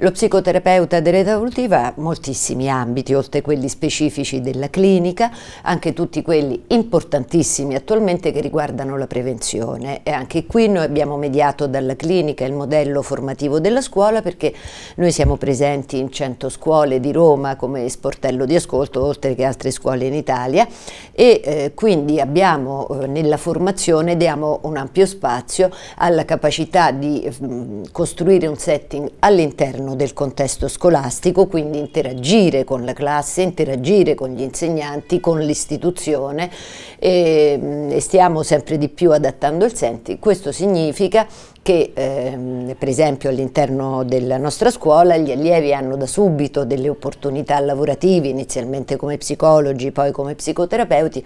Lo psicoterapeuta dell'evolutiva ha moltissimi ambiti, oltre quelli specifici della clinica, anche tutti quelli importantissimi attualmente che riguardano la prevenzione. E anche qui noi abbiamo mediato dalla clinica il modello formativo della scuola perché noi siamo presenti in 100 scuole di Roma come sportello di ascolto, oltre che altre scuole in Italia e eh, quindi abbiamo eh, nella formazione diamo un ampio spazio alla capacità di mh, mm, costruire un setting all'interno all'interno del contesto scolastico, quindi interagire con la classe, interagire con gli insegnanti, con l'istituzione e, ehm, e stiamo sempre di più adattando il Senti. Questo significa perché ehm, per esempio all'interno della nostra scuola gli allievi hanno da subito delle opportunità lavorative, inizialmente come psicologi, poi come psicoterapeuti.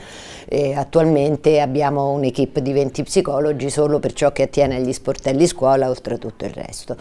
Eh, attualmente abbiamo un'equipe di 20 psicologi solo per ciò che attiene agli sportelli scuola, oltre a tutto il resto.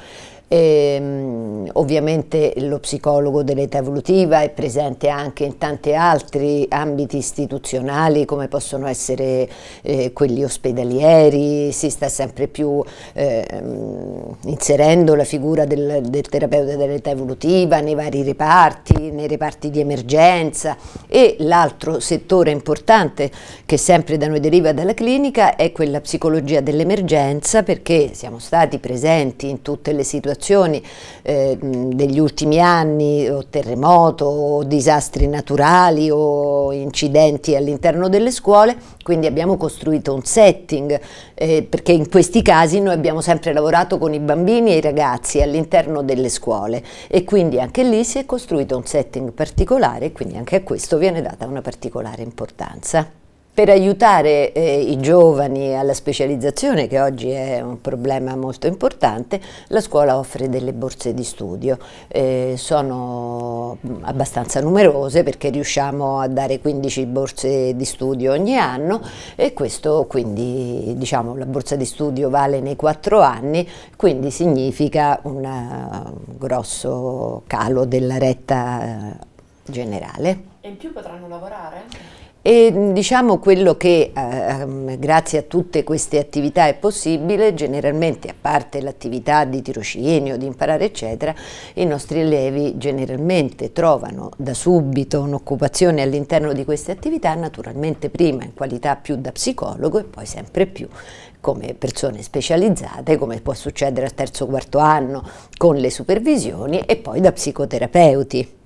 E, ehm, ovviamente lo psicologo dell'età evolutiva è presente anche in tanti altri ambiti istituzionali come possono essere eh, quelli ospedalieri, si sta sempre più eh, ehm, inserendo la figura del, del terapeuta dell'età evolutiva nei vari reparti, nei reparti di emergenza e l'altro settore importante che sempre da noi deriva dalla clinica è quella psicologia dell'emergenza perché siamo stati presenti in tutte le situazioni eh, degli ultimi anni o terremoto o disastri naturali o incidenti all'interno delle scuole, quindi abbiamo costruito un setting eh, perché in questi casi noi abbiamo abbiamo sempre lavorato con i bambini e i ragazzi all'interno delle scuole e quindi anche lì si è costruito un setting particolare e quindi anche a questo viene data una particolare importanza. Per aiutare eh, i giovani alla specializzazione, che oggi è un problema molto importante, la scuola offre delle borse di studio. Eh, sono sono abbastanza numerose perché riusciamo a dare 15 borse di studio ogni anno e questo quindi diciamo la borsa di studio vale nei 4 anni, quindi significa un eh, grosso calo della retta eh, generale. E in più potranno lavorare? E diciamo quello che eh, grazie a tutte queste attività è possibile, generalmente a parte l'attività di tirocinio, di imparare eccetera, i nostri allievi generalmente trovano da subito un'occupazione all'interno di queste attività, naturalmente prima in qualità più da psicologo e poi sempre più come persone specializzate, come può succedere al terzo quarto anno con le supervisioni e poi da psicoterapeuti.